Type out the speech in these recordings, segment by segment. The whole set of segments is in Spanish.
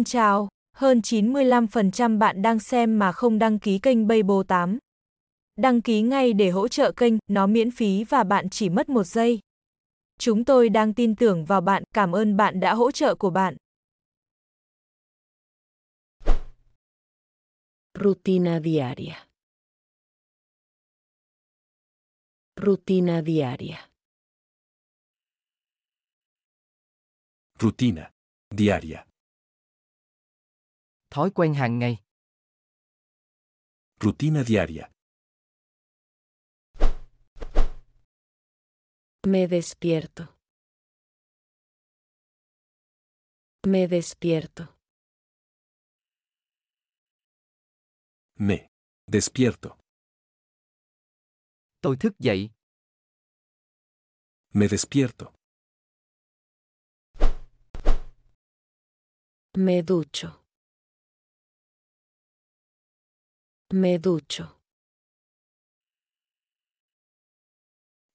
Xin chào, hơn 95% bạn đang xem mà không đăng ký kênh Weibo 8. Đăng ký ngay để hỗ trợ kênh, nó miễn phí và bạn chỉ mất một giây. Chúng tôi đang tin tưởng vào bạn, cảm ơn bạn đã hỗ trợ của bạn. Rutina diaria. Rutina diaria. Rutina diaria. Rutina diaria. Me despierto. Me despierto. Me despierto. Me despierto. Me ducho. Me ducho.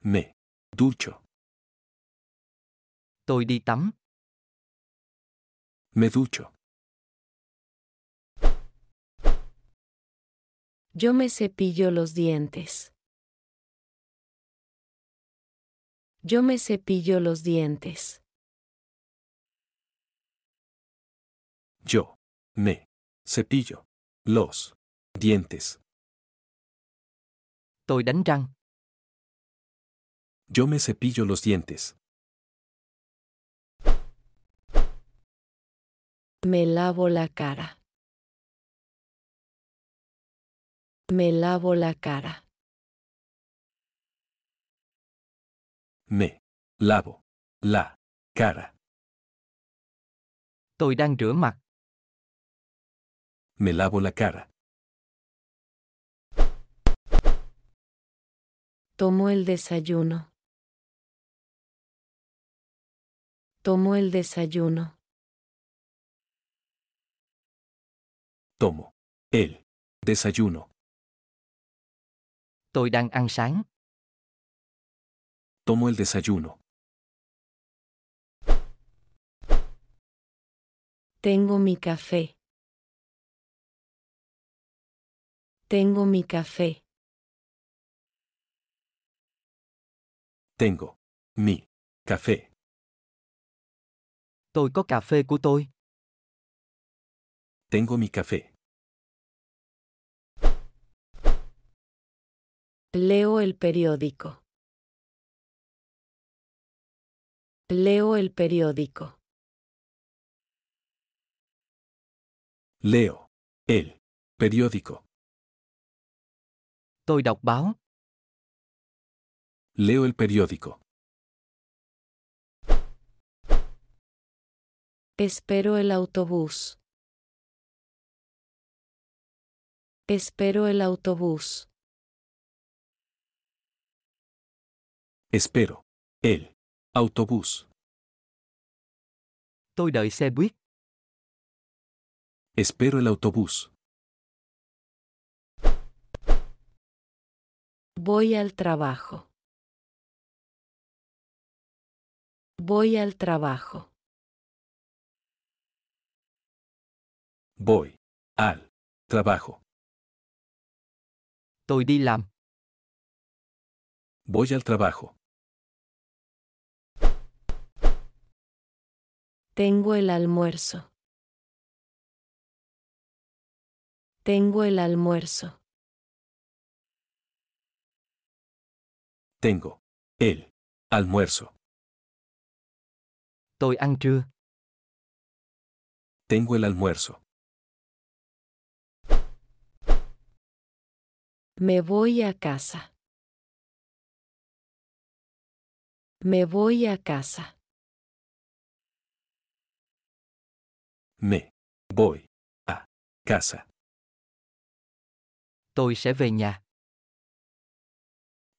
Me ducho. Tôi Me ducho. Yo me cepillo los dientes. Yo me cepillo los dientes. Yo me cepillo los Dientes. Tôi Yo me cepillo los dientes. Me lavo la cara. Me lavo la cara. Me. Lavo. La. Cara. Tôi đang Me lavo la cara. Tomo el desayuno. Tomo el desayuno. Tomo. El. Desayuno. Tôi đang ăn Tomo el desayuno. Tengo mi café. Tengo mi café. Tengo. Mi. Café. Tôi có cà Tengo mi café. Leo el periódico. Leo el periódico. Leo. El. Periódico. Tôi đọc báo. Leo el periódico. Espero el autobús. Espero el autobús. Espero. El. Autobús. Tôi đợi xe buýt. Espero el autobús. Voy al trabajo. Voy al trabajo. Voy al trabajo. Tôi Voy al trabajo. Tengo el almuerzo. Tengo el almuerzo. Tengo el almuerzo. Tengo el almuerzo. Me voy a casa. Me voy a casa. Me voy a casa. Tôi sẽ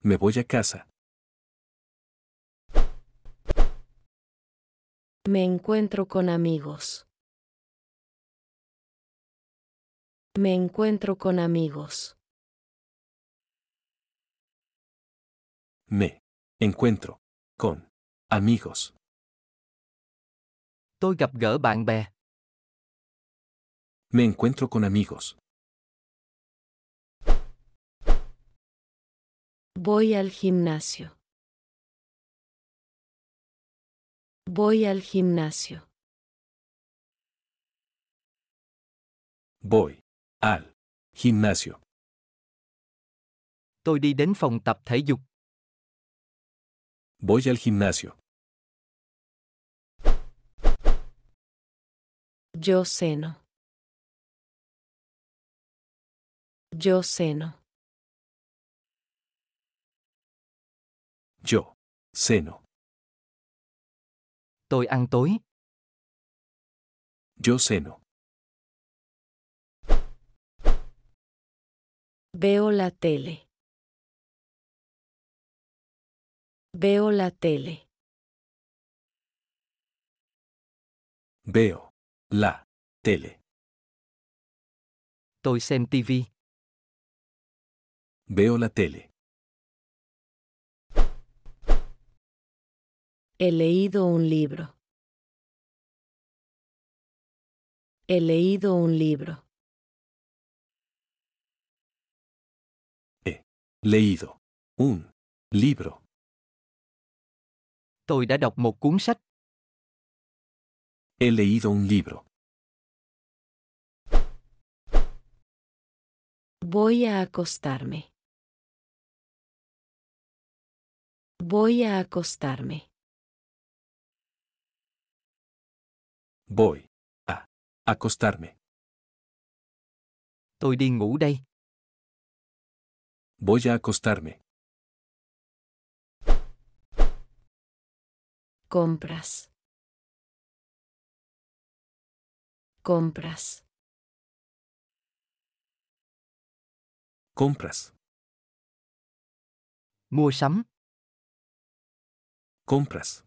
Me voy a casa. Me encuentro con amigos. Me encuentro con amigos. Me encuentro con amigos. Tôi gặp gỡ Me encuentro con amigos. Voy al gimnasio. Voy al gimnasio. Voy al gimnasio. Voy al gimnasio. Yo seno. Yo seno. Yo seno. Tôi ăn Yo ceno. Veo la tele. Veo la tele. Veo la tele. Tôi xem TV. Veo la tele. He leído un libro. He leído un libro. He leído un libro. đã He leído un libro. Voy a acostarme. Voy a acostarme. Voy. A. Acostarme. Tôi đi ngủ đây. Voy a acostarme. Compras. Compras. Compras. Mua sắm. Compras.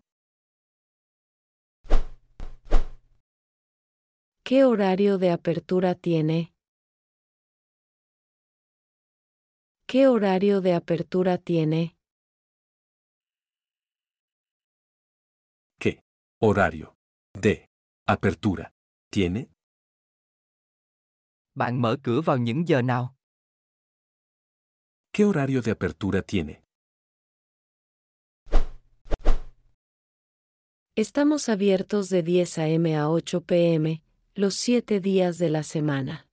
¿Qué horario de apertura tiene? ¿Qué horario de apertura tiene? ¿Qué horario de apertura tiene? Bạn mở cửa ¿Qué horario de apertura tiene? Estamos abiertos de 10 a.m. a 8 p.m., los siete días de la semana.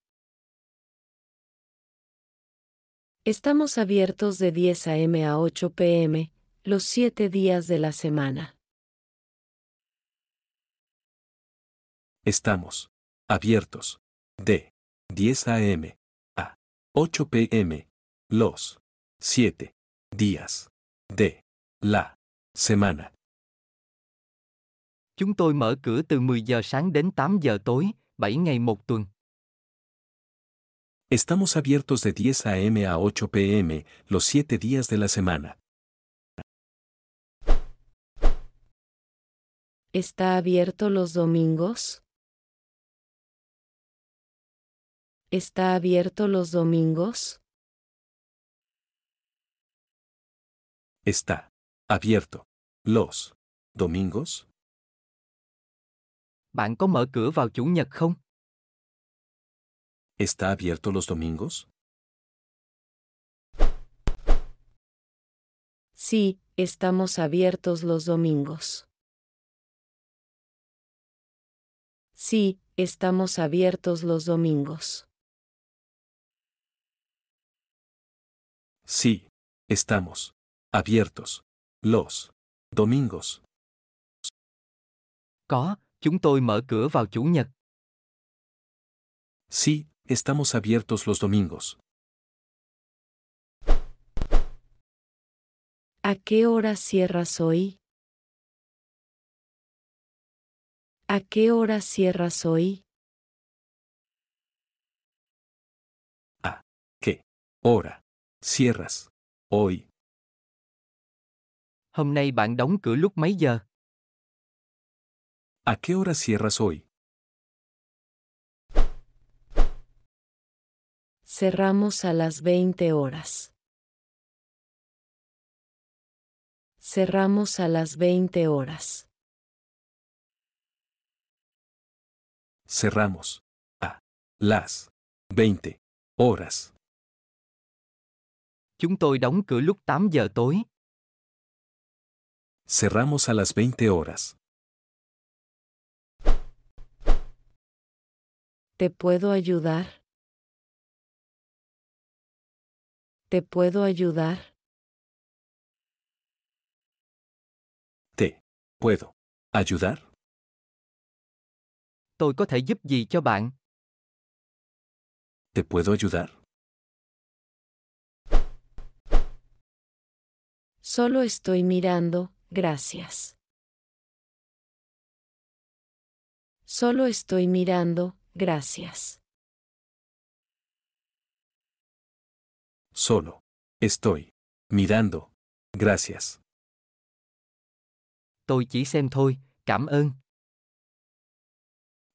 Estamos abiertos de 10 a.m. a 8 p.m., los siete días de la semana. Estamos abiertos de 10 a.m. a 8 p.m., los siete días de la semana. Estamos abiertos de 10 a.m. a 8 p.m. los siete días de la semana. ¿Está abierto los domingos? ¿Está abierto los domingos? Está abierto los domingos. ¿Está abierto los domingos? Sí, estamos abiertos los domingos. Sí, estamos abiertos los domingos. Sí, estamos abiertos los domingos. Có, Chúng tôi mở cửa vào chủ nhật. Sí, estamos abiertos los domingos. ¿A qué hora cierras hoy? ¿A qué hora cierras hoy? ¿A qué hora cierras hoy? Hôm nay bạn đóng cửa lúc mấy giờ? ¿A qué hora cierras hoy? Cerramos a las 20 horas. Cerramos a las 20 horas. Cerramos. A. Las. 20. Horas. Chúng tôi đóng cửa lúc 8 giờ tối. Cerramos a las 20 horas. ¿Te puedo ayudar? ¿Te puedo ayudar? ¿Te puedo ayudar? Tôi có ¿Te puedo ayudar? Solo estoy mirando, gracias. Solo estoy mirando, Gracias. Solo. Estoy. Mirando. Gracias.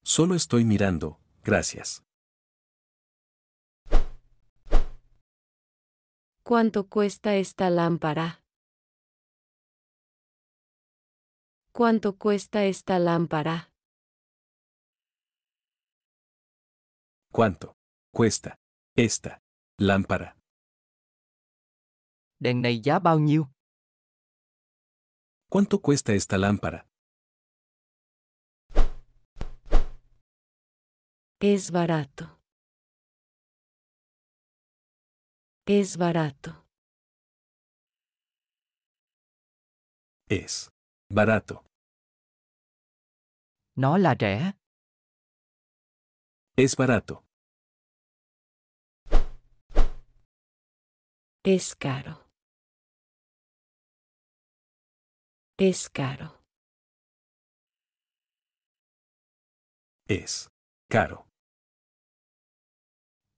Solo estoy mirando, gracias. ¿Cuánto cuesta esta lámpara? ¿Cuánto cuesta esta lámpara? ¿Cuánto cuesta esta lámpara? giá ¿Cuánto cuesta esta lámpara? Es barato. Es barato. Es barato. ¿No la de? Es barato. Es caro. Es caro. Es caro.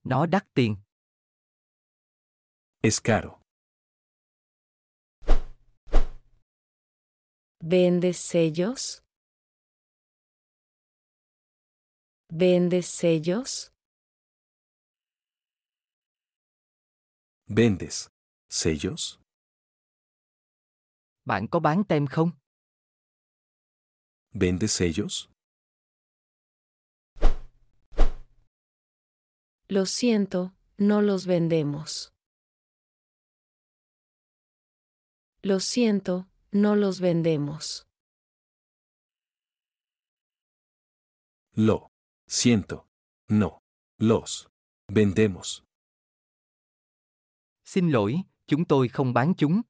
No đắt Es caro. ¿Vendes sellos? ¿Vendes sellos? ¿Vendes sellos? Banco Bank bán ¿Vendes sellos? Lo siento, no los vendemos. Lo siento, no los vendemos. Lo Siento. No. Los. Vendemos. Xin lỗi, chúng tôi không bán chúng.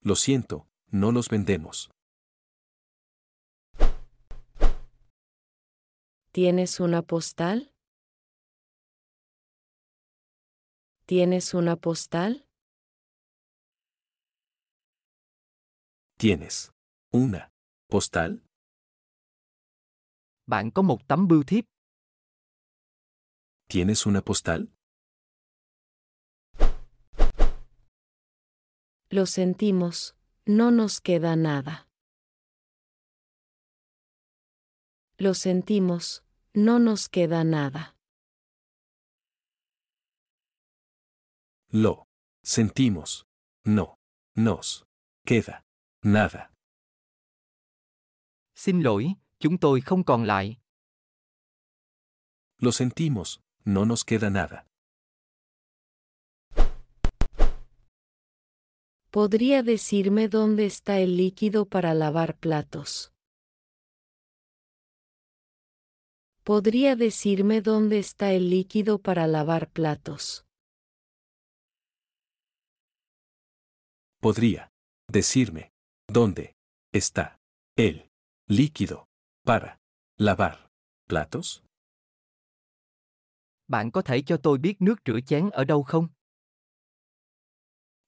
Lo siento, no los vendemos. ¿Tienes una postal? ¿Tienes una postal? ¿Tienes una postal? ¿Tienes una postal? Lo sentimos, no nos queda nada. Lo sentimos, no nos queda nada. Lo sentimos, no nos queda nada. Xin lỗi, lo sentimos, no nos queda nada. ¿Podría decirme dónde está el líquido para lavar platos? ¿Podría decirme dónde está el líquido para lavar platos? Podría decirme dónde está el líquido para. Lavar. Platos.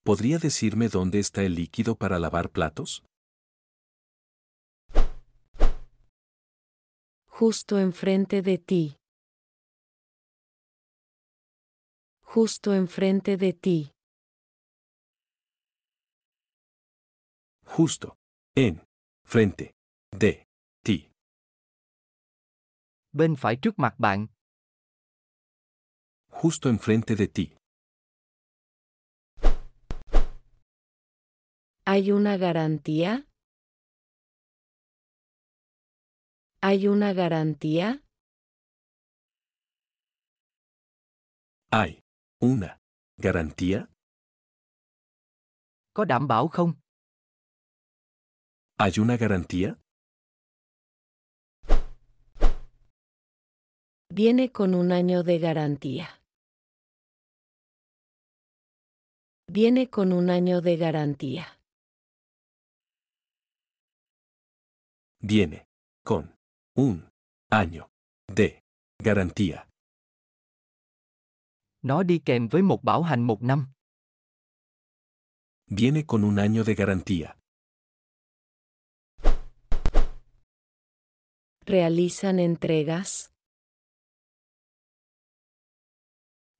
¿Podría decirme dónde está el líquido para lavar platos? Justo enfrente de ti. Justo enfrente de ti. Justo. En. Frente. De. Ti. bên phải trước mặt bạn. Justo enfrente de ti. Hay una garantía? Hay una garantía? Hay una garantía? Có đảm bảo không? Hay una garantía? viene con un año de garantía. Viene con un año de garantía. Viene con un año de garantía. Nó đi kèm với một bảo Viene con un año de garantía. Realizan entregas.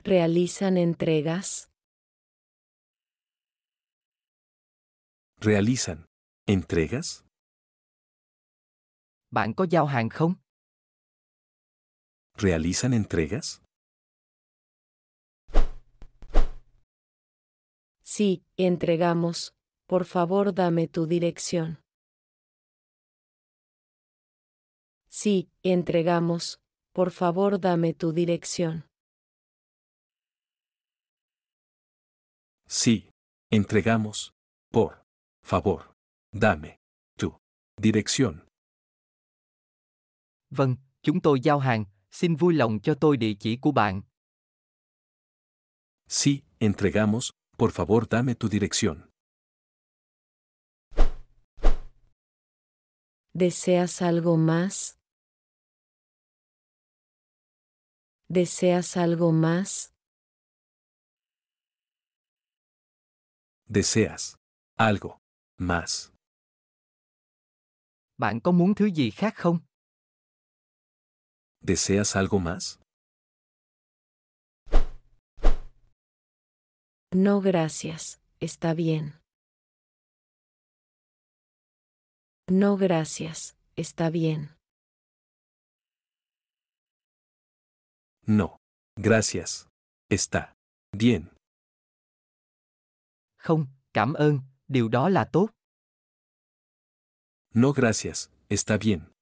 ¿Realizan entregas? ¿Realizan entregas? ¿Banco Yao giao Hong? ¿Realizan entregas? Sí, entregamos. Por favor, dame tu dirección. Sí, entregamos. Por favor, dame tu dirección. Sí. Entregamos. Por favor. Dame. Tu. Dirección. Vâng, chúng giao hàng, vui lòng cho tôi địa chỉ của bạn. Sí, entregamos, por favor dame tu dirección. ¿Deseas algo más? ¿Deseas algo más? deseas algo más. Bạn có muốn ¿Deseas algo más? No, gracias. Está bien. No, gracias. Está bien. No. Gracias. Está. Bien. No gracias, está bien.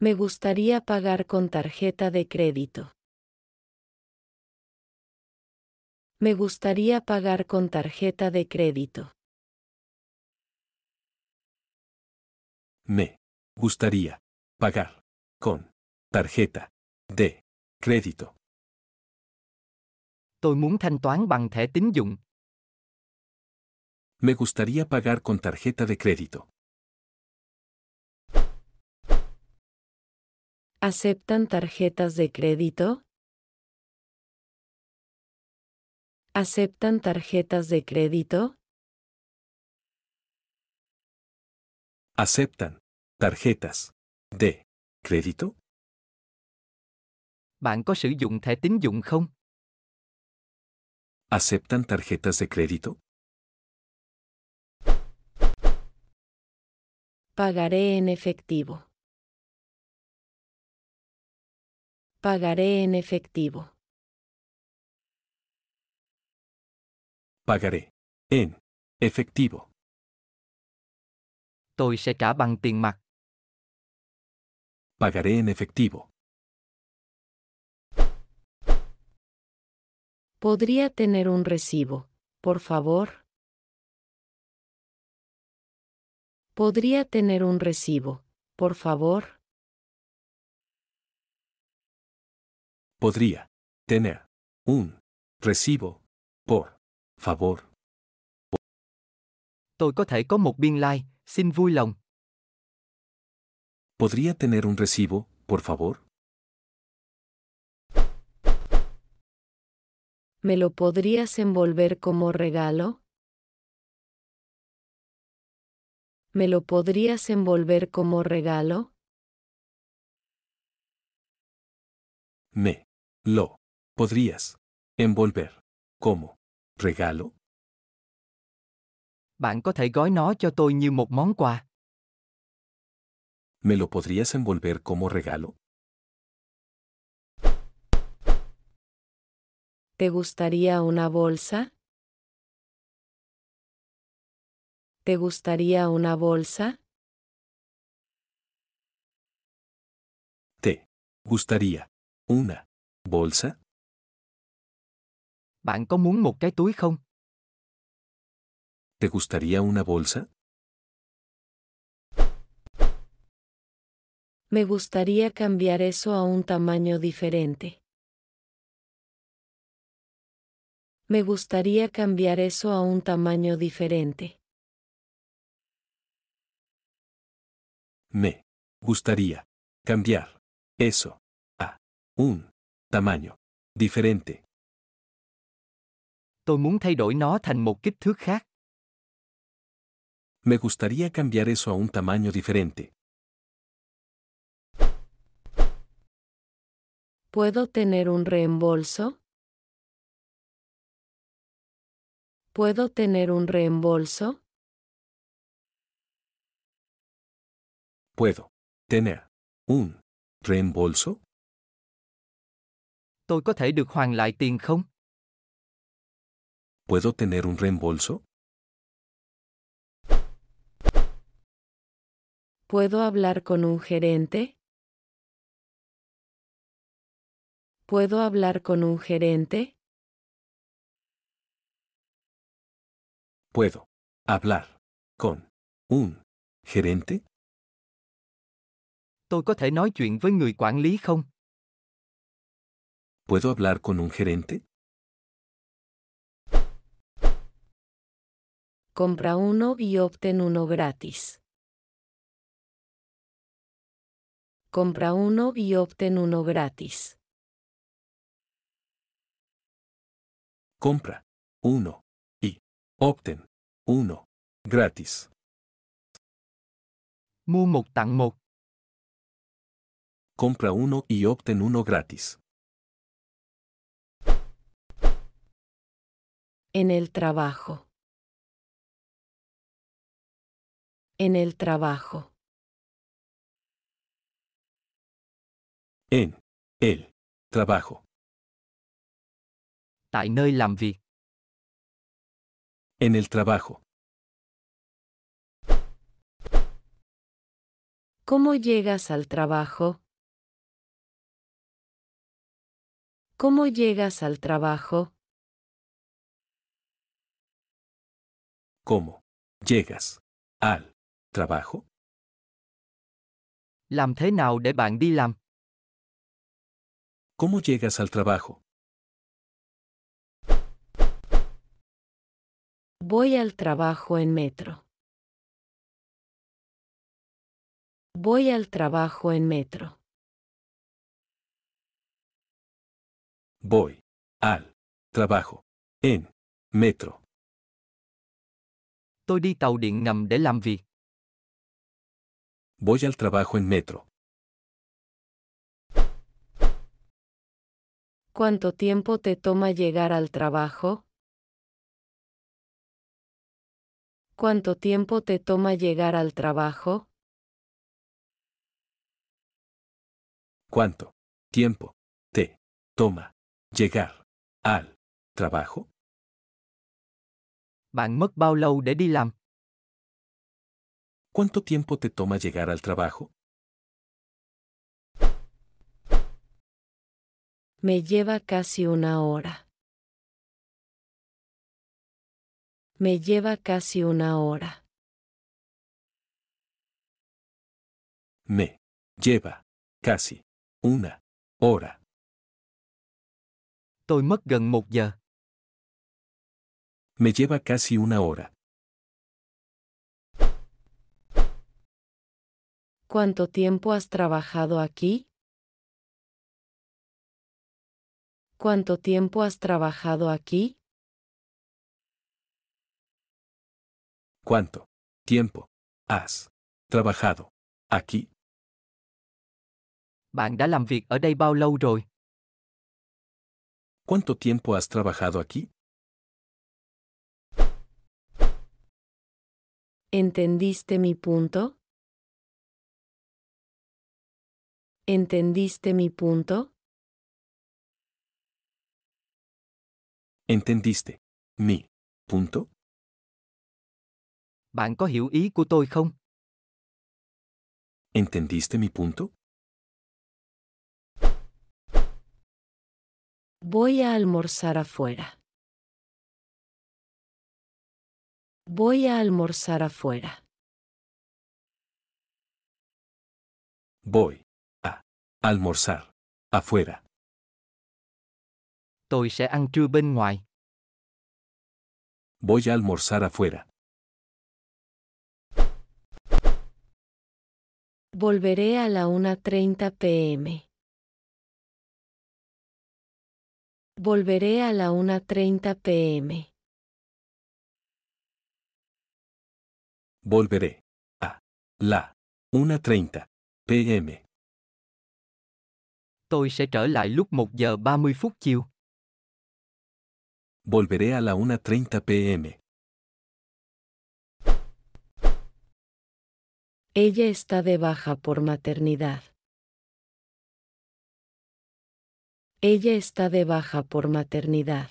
Me gustaría pagar con tarjeta de crédito. Me gustaría pagar con tarjeta de crédito. Me gustaría pagar con tarjeta de crédito. Me gustaría pagar con tarjeta de crédito. ¿Aceptan tarjetas de crédito? ¿Aceptan tarjetas de crédito? ¿Aceptan tarjetas de crédito? Bạn ¿Aceptan tarjetas de crédito? Pagaré en efectivo. Pagaré en efectivo. Pagaré. En. Efectivo. Tôi sẽ Pagaré en efectivo. Podría tener un recibo, por favor. Podría tener un recibo, por favor. Podría tener un recibo, por favor. Podría tener un recibo, por favor. ¿Me lo podrías envolver como regalo? ¿Me lo podrías envolver como regalo? Me. Lo. Podrías. Envolver. Como. Regalo. ¿Me lo podrías envolver como regalo? ¿Te gustaría una bolsa? ¿Te gustaría una bolsa? ¿Te gustaría una bolsa? Bạn có muốn một cái ¿Te gustaría una bolsa? Me gustaría cambiar eso a un tamaño diferente. Me gustaría cambiar eso a un tamaño diferente. Me gustaría cambiar eso a un tamaño diferente. Tôi muốn thay đổi nó thành một kích thước khác. Me gustaría cambiar eso a un tamaño diferente. ¿Puedo tener un reembolso? ¿Puedo tener un reembolso? ¿Puedo tener un reembolso? Tôi có thể ¿Puedo tener un reembolso? ¿Puedo hablar con un gerente? ¿Puedo hablar con un gerente? ¿Puedo hablar con un gerente? Tôi ¿Puedo hablar con un gerente? Compra uno y obtén uno gratis. Compra uno y obtén uno gratis. Compra uno Opten. Uno. Gratis. Mu một tặng Compra uno y obten uno gratis. En el trabajo. En el trabajo. En. El. Trabajo. Tại nơi làm en el trabajo. ¿Cómo llegas al trabajo? ¿Cómo llegas al trabajo? ¿Cómo llegas al trabajo? Làm thế nào ¿Cómo llegas al trabajo? Voy al trabajo en metro. Voy al trabajo en metro. Voy al trabajo en metro. Tôi đi tàu điện Voy al trabajo en metro. ¿Cuánto tiempo te toma llegar al trabajo? cuánto tiempo te toma llegar al trabajo? ¿Cuánto tiempo te toma llegar al trabajo? Bạn mất bao lâu để đi làm? ¿Cuánto tiempo te toma llegar al trabajo? Me lleva casi una hora. Me lleva casi una hora. Me lleva casi una hora. Me lleva casi una hora. ¿Cuánto tiempo has trabajado aquí? ¿Cuánto tiempo has trabajado aquí? ¿Cuánto tiempo has trabajado aquí? ¿Cuánto tiempo has trabajado aquí? ¿Entendiste mi punto? ¿Entendiste mi punto? ¿Entendiste mi punto? có ¿Entendiste mi punto? Voy a almorzar afuera. Voy a almorzar afuera. Voy a almorzar afuera. Tôi sẽ ăn trưa bên ngoài. Voy a almorzar afuera. Volveré a la 1.30 pm. Volveré a la 1.30 pm. Volveré a la 1.30 pm. Tôi sẽ trở lại lúc Volveré a la 1.30 pm. Ella está de baja por maternidad. Ella está de baja por maternidad.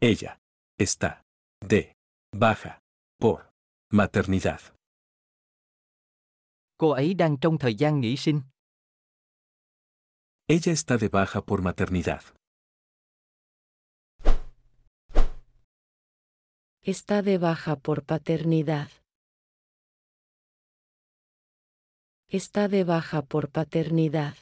Ella está de baja por maternidad. Cô ấy đang trong thời gian nghỉ sinh. Ella está de baja por maternidad. está de baja por paternidad. Está de baja por paternidad.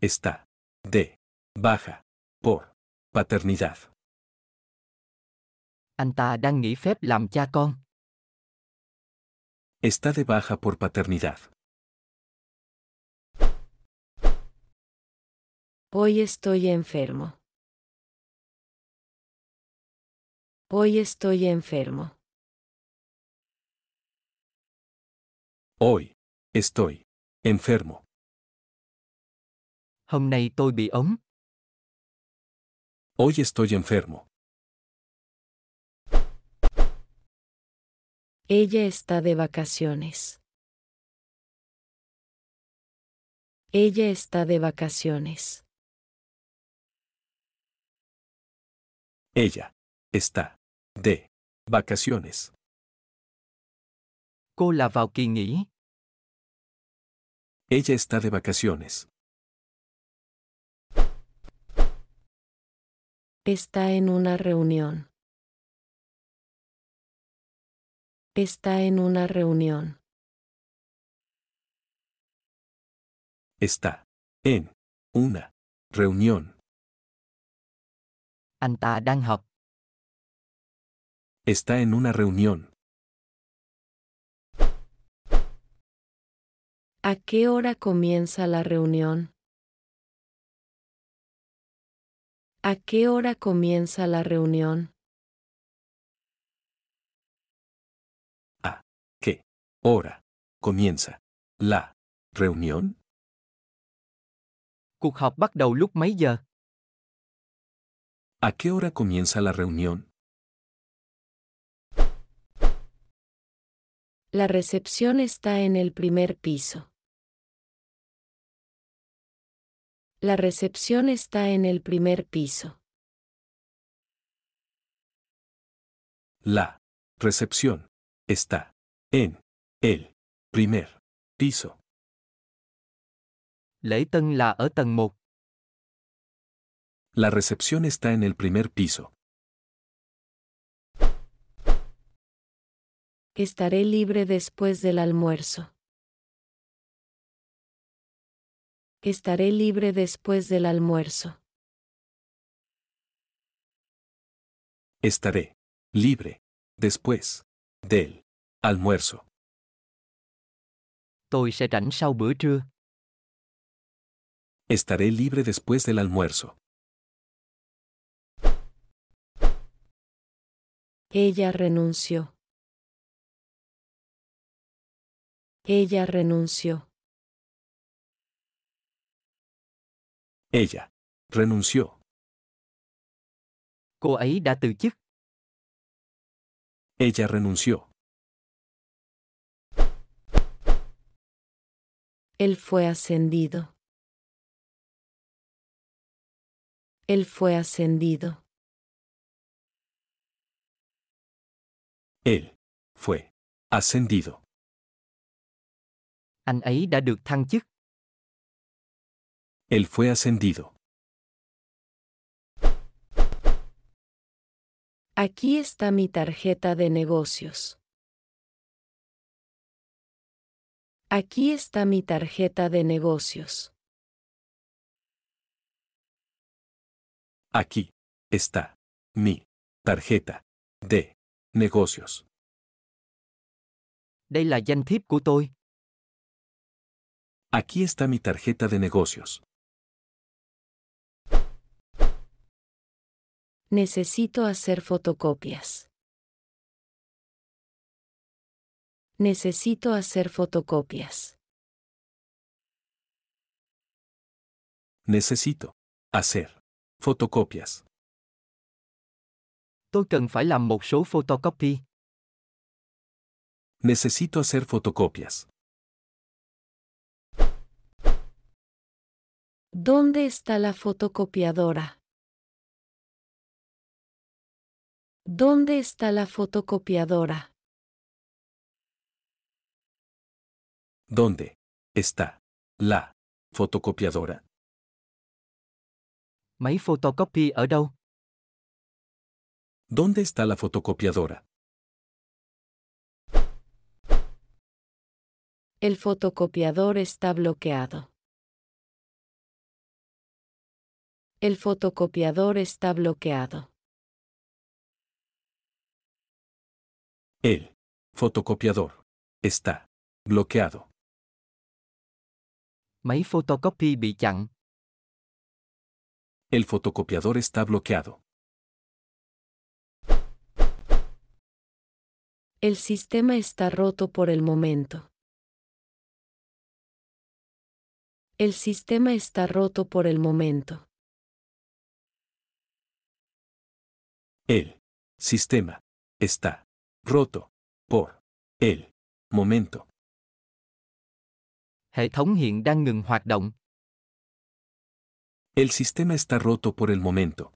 Está de baja por paternidad. Anh ta Está de baja por paternidad. Hoy estoy enfermo. Hoy estoy enfermo. Hoy estoy enfermo. Hoy estoy enfermo. Ella está de vacaciones. Ella está de vacaciones. Ella está de vacaciones. Cô là vào Ella está de vacaciones. Está en una reunión. Está en una reunión. Está en una reunión. Anta Está en una reunión. ¿A qué hora comienza la reunión? ¿A qué hora comienza la reunión? ¿A qué hora comienza la reunión? ¿A qué hora comienza la reunión? La recepción está en el primer piso. La recepción está en el primer piso. La recepción está en el primer piso. La recepción está en el primer piso. Estaré libre después del almuerzo. Estaré libre después del almuerzo. Estaré libre después del almuerzo. Estaré libre después del almuerzo. Ella renunció. Ella renunció. Ella renunció. Ella renunció. Él fue ascendido. Él fue ascendido. Él fue ascendido. Él fue ascendido. Aquí está mi tarjeta de negocios. Aquí está mi tarjeta de negocios. Aquí está mi tarjeta de negocios. Aquí está mi tarjeta de negocios. Necesito hacer fotocopias. Necesito hacer fotocopias. Necesito hacer fotocopias. Tôi cần phải photocopy. Necesito hacer fotocopias. ¿Dónde está la fotocopiadora? ¿Dónde está la fotocopiadora? ¿Dónde está la fotocopiadora? Máy ¿Dónde está la fotocopiadora? El fotocopiador está bloqueado. El fotocopiador está bloqueado. El fotocopiador está bloqueado. Máy photocopy bị El fotocopiador está bloqueado. El sistema está roto por el momento. El sistema está roto por el momento. El sistema está roto por el momento. El sistema está roto por el momento.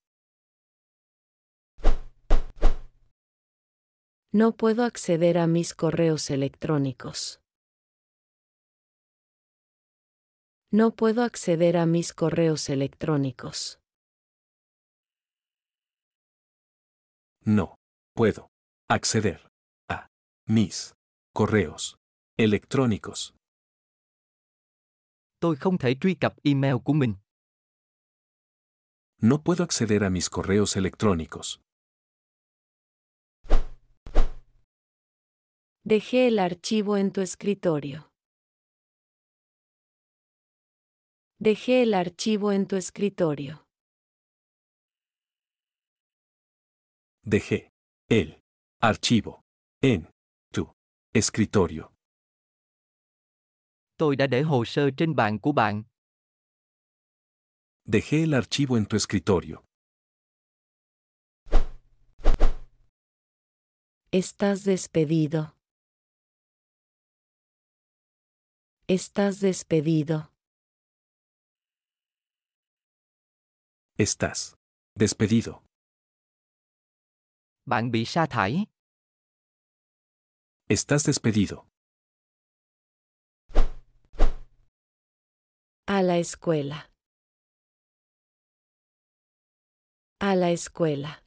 No puedo acceder a mis correos electrónicos. No puedo acceder a mis correos electrónicos. No. Puedo. Acceder. A. Mis. Correos. Electrónicos. No puedo acceder a mis correos electrónicos. Dejé el archivo en tu escritorio. Dejé el archivo en tu escritorio. Dejé el archivo en tu escritorio. Dejé el archivo en tu escritorio. Estás despedido. Estás despedido. Estás despedido. Bạn bị Estás despedido. A la escuela. A la escuela.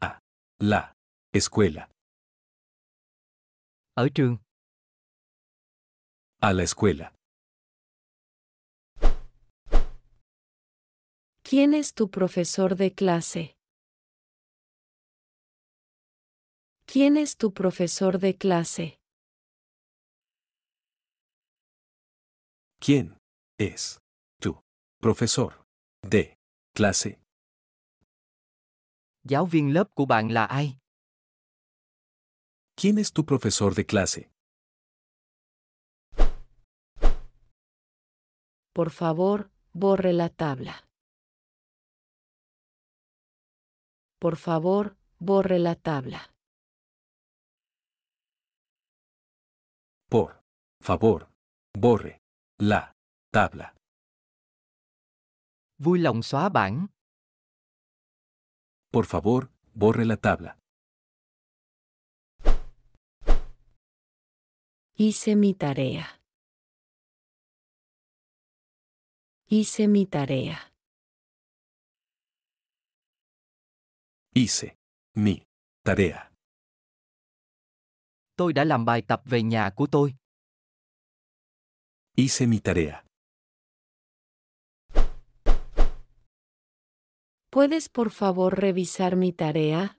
A la escuela. A la escuela. ¿Quién es tu profesor de clase? ¿Quién es tu profesor de clase? ¿Quién es tu profesor de clase? Giáo viên lớp của ¿Quién es tu profesor de clase? Por favor, borre la tabla. Por favor, borre la tabla. Por favor, borre la tabla. Vui lòng xóa bảng. Por favor, borre la tabla. Hice mi tarea. Hice mi tarea. Hice mi tarea. Hice mi tarea. ¿Puedes por favor revisar mi tarea?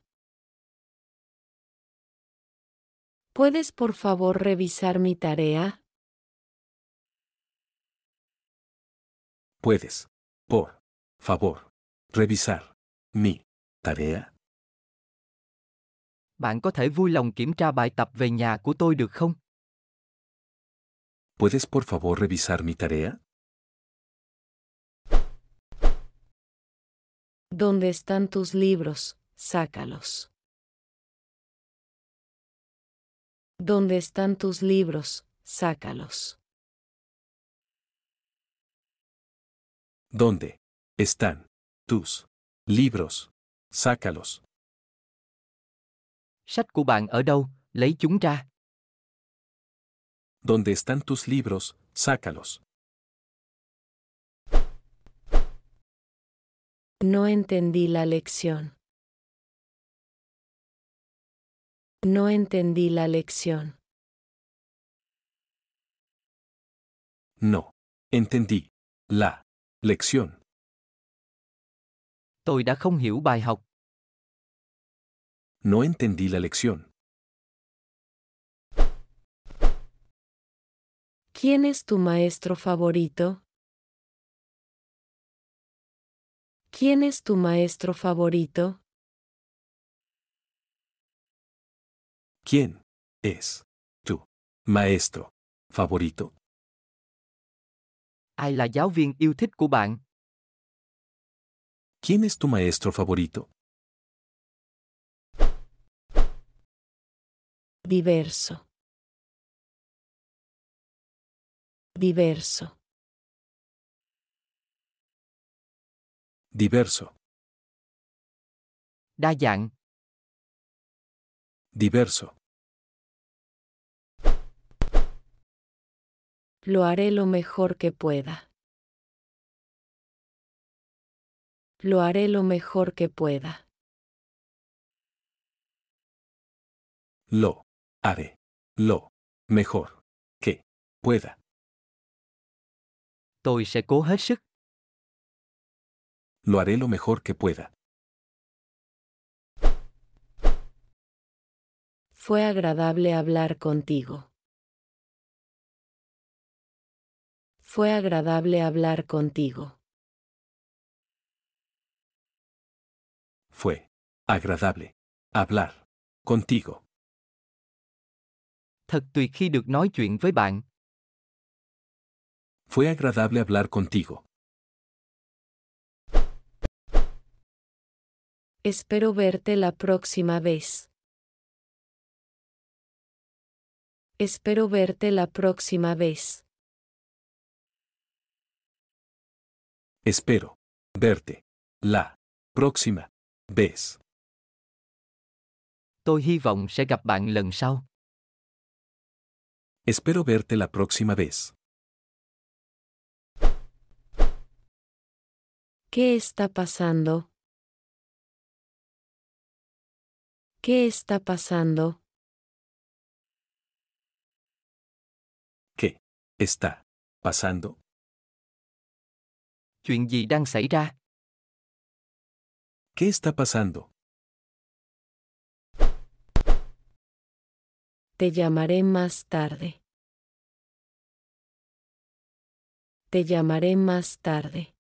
¿Puedes por favor revisar mi tarea? Puedes, por favor, revisar mi tarea? Bạn ¿Puedes por favor revisar mi tarea? ¿Dónde están tus libros? Sácalos. ¿Dónde están tus libros? Sácalos. ¿Dónde están tus libros? Sácalos. Sách bạn ở đâu? están tus libros? Sácalos. No entendí la lección. No entendí la lección. No. Entendí. La. Lección. No entendí la lección. ¿Quién es tu maestro favorito? ¿Quién es tu maestro favorito? ¿Quién es tu maestro favorito? Ai la giáo viên yêu thích ¿Quién es tu maestro favorito? Diverso. Diverso. Diverso. Dayan. Diverso. Lo haré lo mejor que pueda. Lo haré lo mejor que pueda. Lo haré lo mejor que pueda. Tôi sẽ Lo haré lo mejor que pueda. Fue agradable hablar contigo. Fue agradable hablar contigo. Fue agradable hablar contigo. Fue agradable hablar contigo. Espero verte la próxima vez. Espero verte la próxima vez. Espero verte la próxima Base. Tôi hy vọng sẽ gặp bạn lần sau. Espero verte la próxima vez. ¿Qué está pasando? ¿Qué está pasando? ¿Qué está pasando? Chuyện gì đang xảy ra? ¿Qué está pasando? Te llamaré más tarde. Te llamaré más tarde.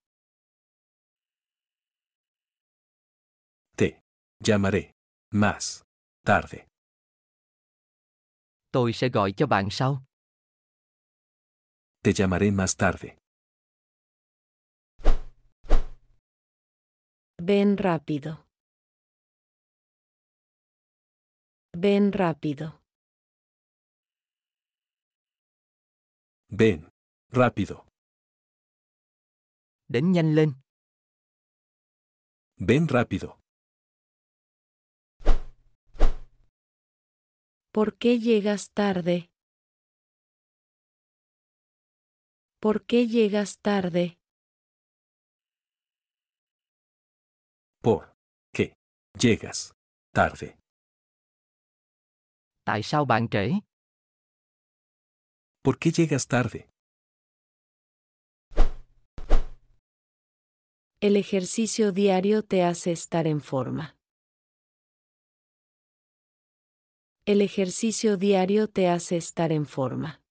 Te llamaré más tarde. Tôi sẽ gọi cho Te llamaré más tarde. Ven rápido. Ven rápido. Ven. Rápido. Đến nhanh lên. Ven rápido. ¿Por qué llegas tarde? ¿Por qué llegas tarde? Por qué llegas tarde? ¿Por qué llegas tarde? El ejercicio diario te hace estar en forma. El ejercicio diario te hace estar en forma.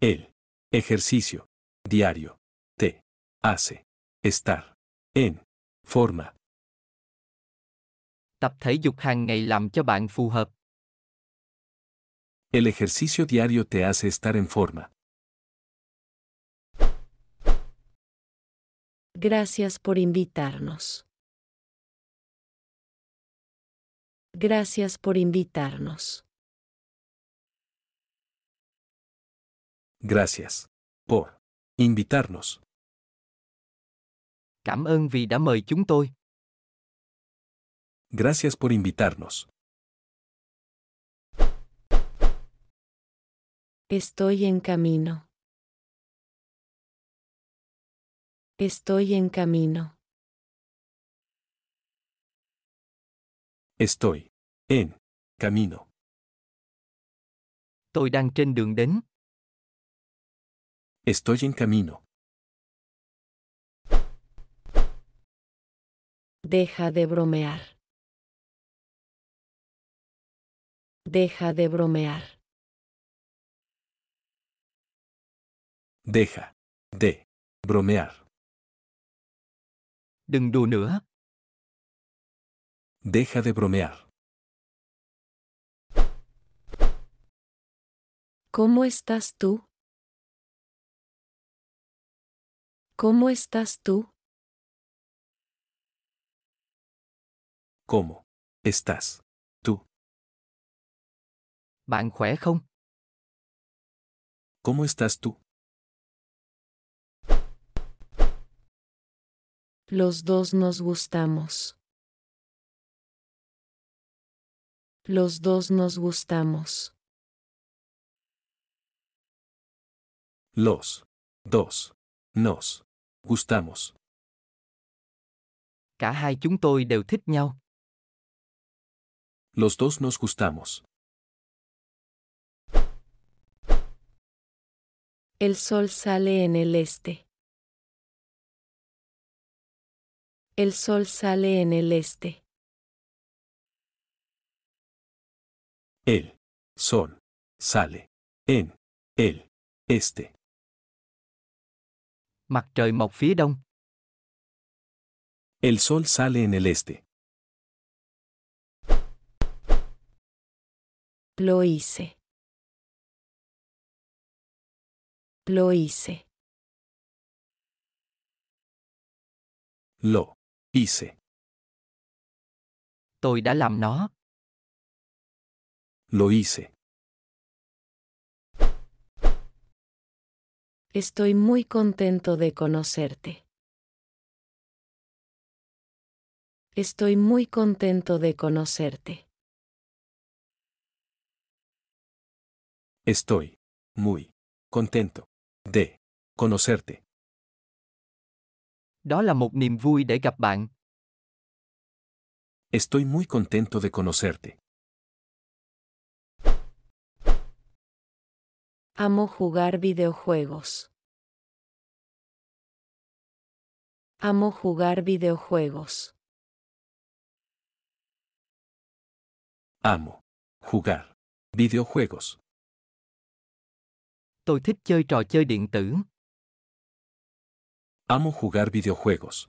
El ejercicio diario te hace Estar. En. Forma. El ejercicio diario te hace estar en forma. Gracias por invitarnos. Gracias por invitarnos. Gracias. Por. Invitarnos. Gracias por invitarnos. Estoy en camino. Estoy en camino. Estoy en camino. Estoy en camino. Estoy en camino. Deja de bromear. Deja de bromear. Deja de bromear. Deja de bromear. ¿Cómo estás tú? ¿Cómo estás tú? ¿Cómo estás? Tú. Bạn ¿Cómo estás tú? Los dos nos gustamos. Los dos nos gustamos. Los dos nos gustamos. Cả hai chúng tôi đều thích nhau. Los dos nos gustamos. El sol sale en el este. El sol sale en el este. El sol sale en el este. El sol sale en el este. Lo hice. Lo hice. Lo hice. Tôi đã làm Lo hice. Estoy muy contento de conocerte. Estoy muy contento de conocerte. Estoy muy contento de conocerte. Estoy muy contento de conocerte. Amo jugar videojuegos. Amo jugar videojuegos. Amo jugar videojuegos. Tôi thích chơi trò chơi điện tử. Amo jugar videojuegos.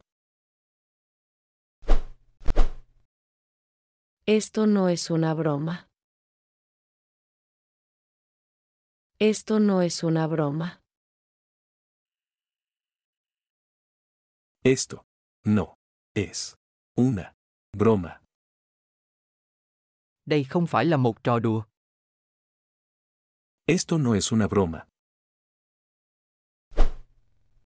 Esto no es una broma. Esto no es una broma. Esto no es una broma. Đây không phải là một trò đùa. Esto no es una broma.